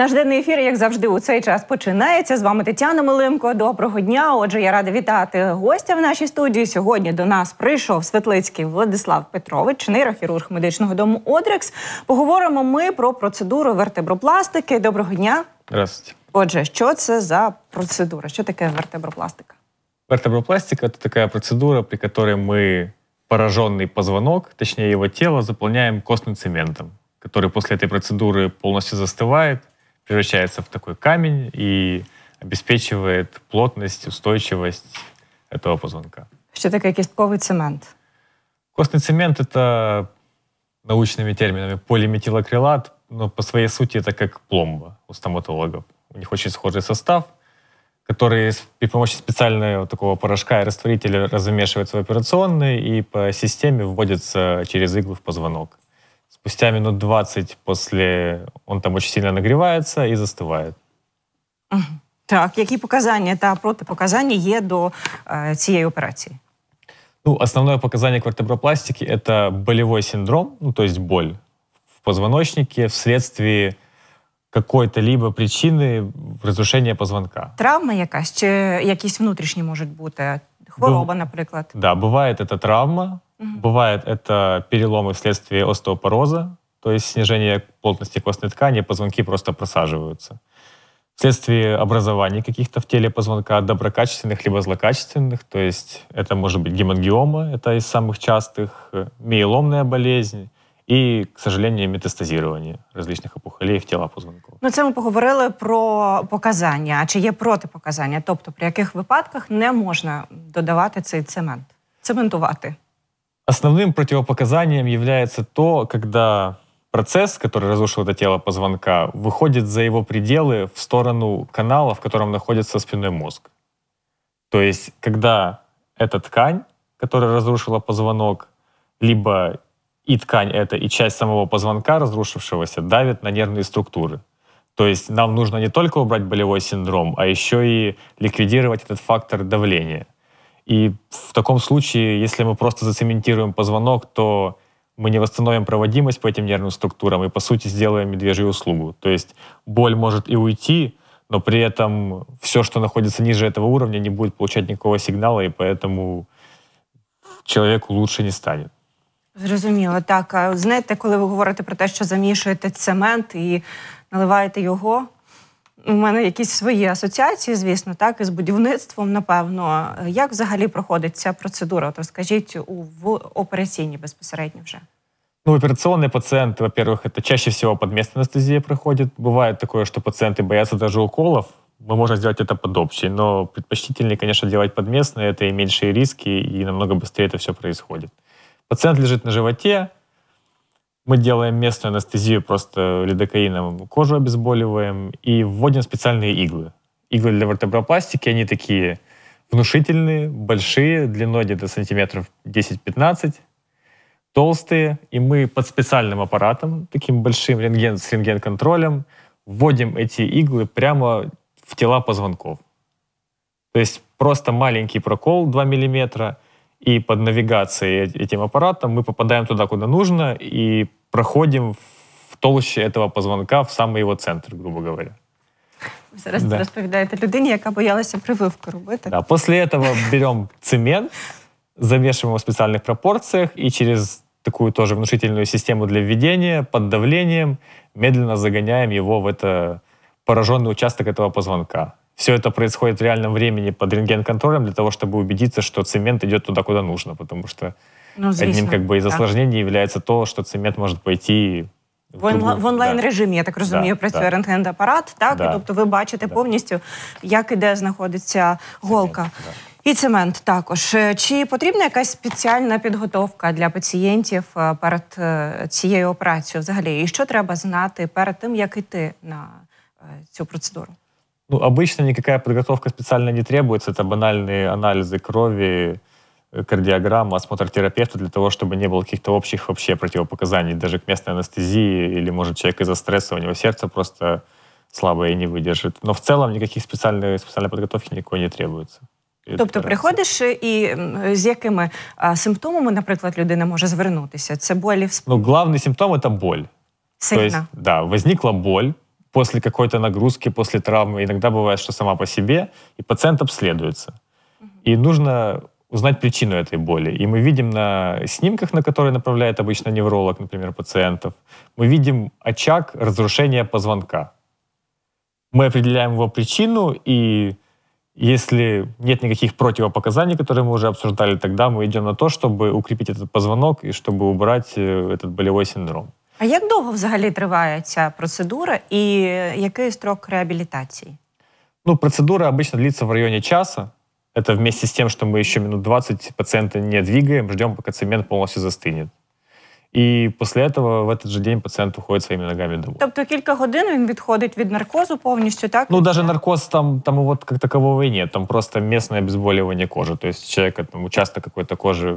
Наш денний ефір, як завжди, у цей час починається. З вами Тетяна Милимко. Доброго дня. Отже, я рада вітати гостя в нашій студії. Сьогодні до нас прийшов Светлицький Владислав Петрович, нейрохірург медичного дому Одрекс. Поговоримо ми про процедуру вертебропластики. Доброго дня. Здравствуйте. Отже, що це за процедура? Що таке вертебропластика? Вертебропластика – это така процедура, при которой ми пораженный позвонок, точніше його тіло, заповняємо костным цементом, який после этой процедури повністю застиває. превращается в такой камень и обеспечивает плотность, устойчивость этого позвонка. Что такое кістковий цемент? Костный цемент — это научными терминами полиметилакрилат, но по своей сути это как пломба у стоматологов. У них очень схожий состав, который при помощи специального такого порошка и растворителя размешивается в операционной и по системе вводится через иглу в позвонок спустя минут 20 после он там очень сильно нагревается и застывает. Так, які показання та протипоказання е до е, э, цієї операції? Ну, основное показание квартебропластики – это болевой синдром, ну, то есть боль в позвоночнике вследствие какой-то либо причины разрушения позвонка. Травма якась чи якісь внутрішні можуть бути? Хвороба, наприклад. Да, бывает это травма, Угу. Бывает это переломы вследствие остеопороза, то есть снижение плотности костной ткани, позвонки просто просаживаются. Вследствие образования каких-то в теле позвонка, доброкачественных либо злокачественных, то есть это может быть гемангиома, это из самых частых, миеломная болезнь, І, к сожалению, метастазирование различных опухолей в тіла позвонков. Ну це ми поговорили про показання. А чи є протипоказання? Тобто, при яких випадках не можна додавати цей цемент, цементувати? Основным противопоказанием является то, когда процесс, который разрушил это тело позвонка, выходит за его пределы в сторону канала, в котором находится спинной мозг. То есть, когда эта ткань, которая разрушила позвонок, либо и ткань эта, и часть самого позвонка, разрушившегося, давит на нервные структуры. То есть нам нужно не только убрать болевой синдром, а еще и ликвидировать этот фактор давления — и в таком случае, если мы просто зацементируем позвонок, то мы не восстановим проводимость по этим нервным структурам и, по сути, сделаем медвежью услугу. То есть боль может и уйти, но при этом все, что находится ниже этого уровня, не будет получать никакого сигнала, и поэтому человеку лучше не станет. Зрозуміло, так. А знаєте, коли ви говорите про те, що замішуєте цемент і наливаєте його У мене якісь свої асоціації, звісно, так і з будівництвом. Напевно, як взагалі проходить ця процедура? От розкажіть у в операційній безпосередньо вже. Ну, операционный пациент, во-первых, это чаще всего под местной анестезией приходит. Бывает такое, что пациенты боятся даже уколов. Мы можем сделать это под общий, но предпочтительнее, конечно, делать под местные. Это и меньшие риски, и намного быстрее это все происходит. Пациент лежит на животе, Мы делаем местную анестезию просто лидокаином, кожу обезболиваем и вводим специальные иглы. Иглы для вертебропластики, они такие внушительные, большие, длиной где-то сантиметров 10-15, толстые, и мы под специальным аппаратом, таким большим рентген, с рентген-контролем, вводим эти иглы прямо в тела позвонков. То есть просто маленький прокол 2 миллиметра, и под навигацией этим аппаратом мы попадаем туда, куда нужно, и проходим в толще этого позвонка, в самый его центр, грубо говоря. Зараз да. розповідаєте людині, яка боялася прививку робити. Да. После этого берем цемент, замешиваем его в специальных пропорциях и через такую тоже внушительную систему для введения под давлением медленно загоняем его в это пораженный участок этого позвонка. Все это происходит в реальном времени под рентген-контролем для того, чтобы убедиться, что цемент идет туда, куда нужно, потому что Ну, звісно. Одним как бы, із осложнень є то, що цемент може пойти в, онла в онлайн режимі, я так розумію, да, працює да. рентген-апарат, так? Да. Тобто ви бачите повністю, як і де знаходиться голка. Цемент, і цемент також. Чи потрібна якась спеціальна підготовка для пацієнтів е, перед е, цією операцією взагалі? І що треба знати перед тим, як йти на е, цю процедуру? Ну, обычно никакая подготовка специально не требуется. Это банальные анализы крови, кардиограмму, осмотр терапевта для того, чтобы не было каких-то общих вообще противопоказаний, даже к местной анестезии, или, может, человек из-за стресса, у него сердце просто слабое и не выдержит. Но в целом никаких спеціальної, специальной подготовки никакой не требуется. Тобто приходиш і з якими а, симптомами, наприклад, людина може звернутися? Це болі в Ну, главный симптом это боль. То есть, да, возникла боль после какой-то нагрузки, после травмы. Иногда бывает, что сама по себе, и пациент обследуется. И нужно узнать причину этой боли. И мы видим на снимках, на которые направляет обычно невролог, например, пациентов, мы видим очаг разрушения позвонка. Мы определяем его причину, и если нет никаких противопоказаний, которые мы уже обсуждали, тогда мы идем на то, чтобы укрепить этот позвонок и чтобы убрать э, этот болевой синдром. А як довго взагалі триває ця процедура и який строк реабилитации? Ну, процедура обычно длится в районе часа. Это вместе с тем, что мы еще минут 20 пациента не двигаем, ждем, пока цемент полностью застынет. І після цього в цей же день пацієнт уходить своїми ногами домой. Тобто кілька годин він відходить від наркозу повністю, так? Ну, навіть наркоз там, там вот как такового і нет. Там просто місце обезболивание кожи. Тобто, есть человек там, участок какой кожи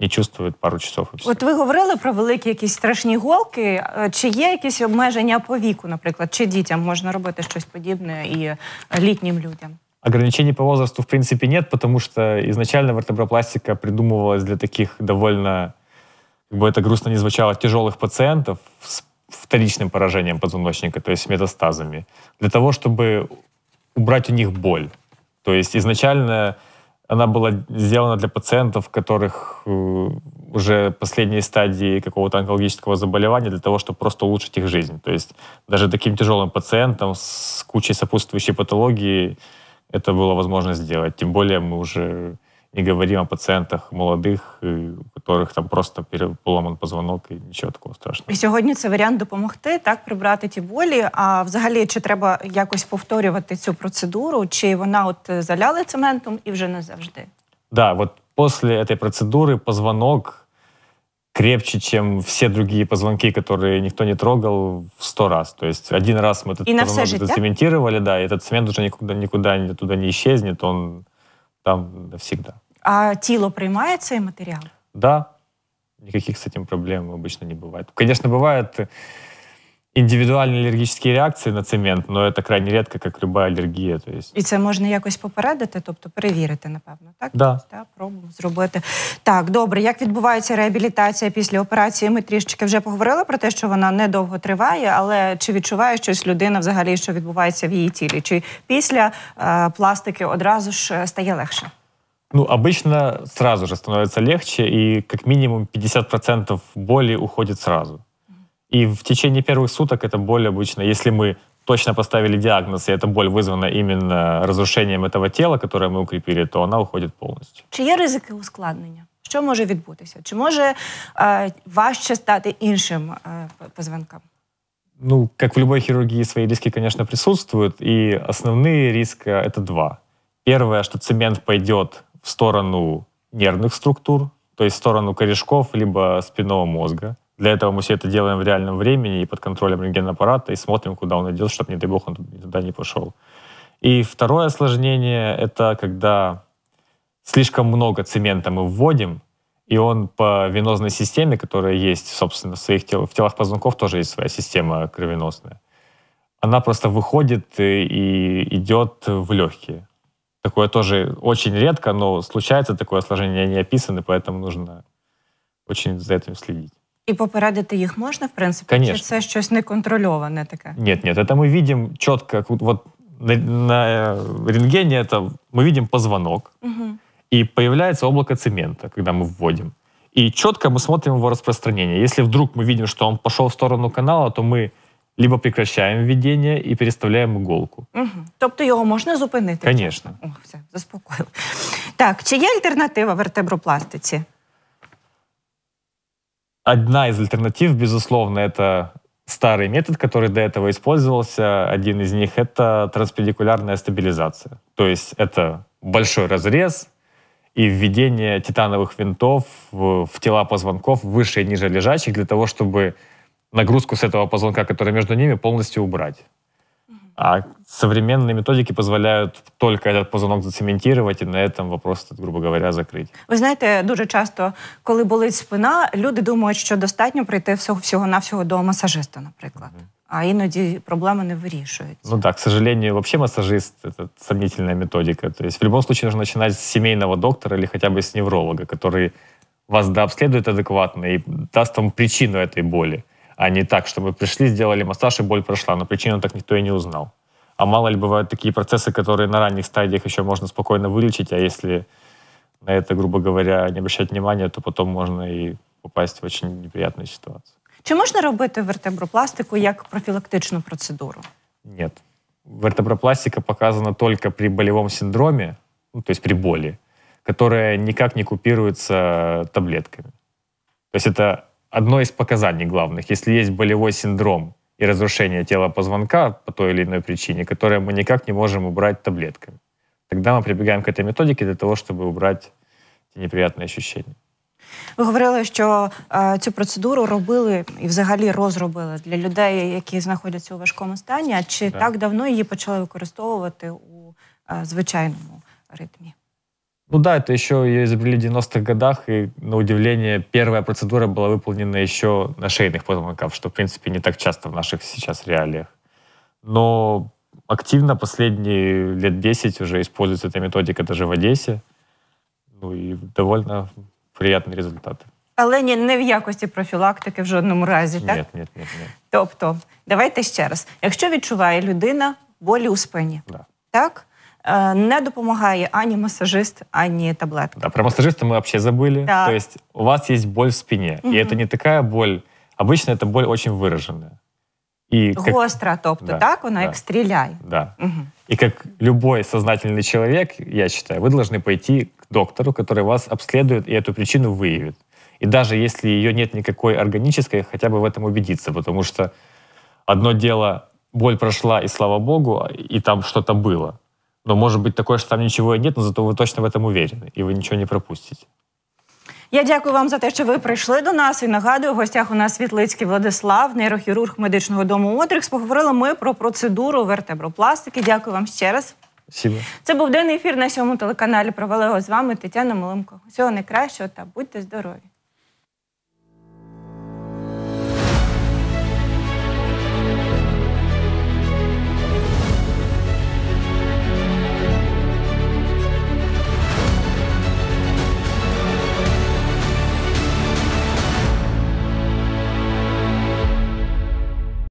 не чувствует пару часов. І все. От ви говорили про великі якісь страшні голки. Е, чи є якісь обмеження по віку, наприклад, чи дітям можна робити щось подібне і е, літнім людям? Ограничений по возрасту в принципе нет, потому что изначально вертебропластика придумывалась для таких довольно, как бы это грустно не звучало, тяжелых пациентов с вторичным поражением позвоночника, то есть с метастазами, для того, чтобы убрать у них боль. То есть изначально она была сделана для пациентов, которых э, уже последней стадии какого-то онкологического заболевания, для того, чтобы просто улучшить их жизнь. То есть даже таким тяжелым пациентам с кучей сопутствующей патологии это было возможно сделать. Тем более мы уже не говорим о пацієнтах молодих, э, у яких там просто поломан позвонок і нічого такого страшного. І Сьогодні це варіант допомогти так прибрати ті болі. А взагалі, чи треба якось повторювати цю процедуру, чи вона от е, заляли цементом і вже не завжди? Да, от після цієї процедури позвонок крепче, чем все другие позвонки, которые никто не трогал в сто раз. То есть один раз мы этот и позвонок зацементировали, да? да, и этот цемент уже никуда, никуда туда не исчезнет, он там навсегда. А тело принимает цей материал? Да, никаких с этим проблем обычно не бывает. Конечно, бывает Індивідуальні алергічні реакції на цемент, але це крайне рідко, як люба алергія. То есть. І це можна якось попередити, тобто перевірити, напевно, так? Да. Тобто, да, Пробу зробити. Так, добре, як відбувається реабілітація після операції? Ми трішечки вже поговорили про те, що вона недовго триває, але чи відчуває щось людина взагалі, що відбувається в її тілі? Чи після е, пластики одразу ж е, стає легше? Ну, обычно сразу же становится легче, и как минимум 50% боли уходит сразу. И в течение первых суток это боль обычно, если мы точно поставили диагноз, и эта боль вызвана именно разрушением этого тела, которое мы укрепили, то она уходит полностью. Чи є ризики ускладнення? Що може відбутися? Чи може е, важче стати іншим е, позвонкам? Ну, как в любой хирургии, свои риски, конечно, присутствуют, и основные риски — это два. Первое, что цемент пойдет в сторону нервных структур, то есть в сторону корешков либо спинного мозга. Для этого мы все это делаем в реальном времени и под контролем рентген-аппарата, и смотрим, куда он идет, чтобы, не дай бог, он туда не пошел. И второе осложнение — это когда слишком много цемента мы вводим, и он по венозной системе, которая есть, собственно, в своих тел, в телах позвонков тоже есть своя система кровеносная. Она просто выходит и, идет в легкие. Такое тоже очень редко, но случается такое осложнение, они описаны, поэтому нужно очень за этим следить. И попередити их можно в принципе, Конечно. чи что-то неконтрольоване таке? Ні, Нет, це ми бачимо чітко, от на, на э, рентгене это мы видим позвонок, угу. и появляется облако цемента, когда мы вводим. И четко мы смотрим его распространение. Если вдруг мы видим, что он пошел в сторону канала, то мы либо прекращаем введение и переставляем иголку. Угу. Тобто його можно зупинити? Конечно. О, все, заспокоїли. Так, чи є альтернатива вертебропластиці? Одна из альтернатив, безусловно, это старый метод, который до этого использовался. Один из них — это транспедикулярная стабилизация. То есть это большой разрез и введение титановых винтов в, в тела позвонков выше и ниже лежащих для того, чтобы нагрузку с этого позвонка, который между ними, полностью убрать. А современные методики позволяют только этот позвонок зацементувати и на этом вопрос, грубо говоря, закрыть. Ви знаєте, дуже часто, коли болить спина, люди думають, що достатньо прийти всього всього навсього до масажиста, наприклад. Mm -hmm. А іноді проблеми не вирішуються. Ну так, к сожалению, вообще массажист – это сомнительная методика. То есть в любом случае нужно начинать с семейного доктора или хотя бы с невролога, который вас дообследует адекватно и даст вам причину этой боли а не так, чтобы пришли, сделали массаж и боль прошла, но причину так никто и не узнал. А мало ли бывают такие процессы, которые на ранних стадиях еще можно спокойно вылечить, а если на это, грубо говоря, не обращать внимания, то потом можно и попасть в очень неприятную ситуацию. Чи можна робити вертебропластику як профілактичну процедуру? Нет. Вертебропластика показана только при болевом синдроме, ну, то есть при боли, которая никак не купируется таблетками. То есть это одно из показаний главных. Если есть болевой синдром и разрушение тела позвонка по той или иной причине, которое мы никак не можем убрать таблетками, тогда мы прибегаем к этой методике для того, чтобы убрать эти неприятные ощущения. Ви говорили, що е, цю процедуру робили і взагалі розробили для людей, які знаходяться у важкому стані. А чи так, так давно її почали використовувати у е, звичайному ритмі? Ну да, это еще ее изобрели в 90-х годах, и, на удивление, первая процедура была выполнена еще на шейных позвонках, что, в принципе, не так часто в наших сейчас реалиях. Но активно последние лет 10 уже используется эта методика даже в Одессе. Ну и довольно приятні результати. Але не не в якості профілактики в жодному разі, так? Ні, ні, ні. ні. Тобто, давайте ще раз. Якщо відчуває людина болі у спині, да. так? Э, не допомагає ані массажист, ані таблетка. Да, про массажиста мы вообще забыли. Да. То есть у вас есть боль в спине, угу. и это не такая боль. Обычно эта боль очень выраженная. И как... Гостро, тобто, да, так? Вона да, як стріляє. Да. Угу. И как любой сознательный человек, я считаю, вы должны пойти к доктору, который вас обследует и эту причину выявит. И даже если ее нет никакой органической, хотя бы в этом убедиться, потому что одно дело, боль прошла, и слава богу, и там что-то было. Но ну, может быть такое, что там ничего и нет, но зато вы точно в этом уверены, и вы ничего не пропустите. Я дякую вам за те, що ви прийшли до нас. І нагадую, в гостях у нас Світлицький Владислав, нейрохірург медичного дому Отрікс. Поговорили ми про процедуру вертебропластики. Дякую вам ще раз. Спасибо. Це був денний ефір на сьому телеканалі. Провели його з вами Тетяна Малимко. Всього найкращого та будьте здорові.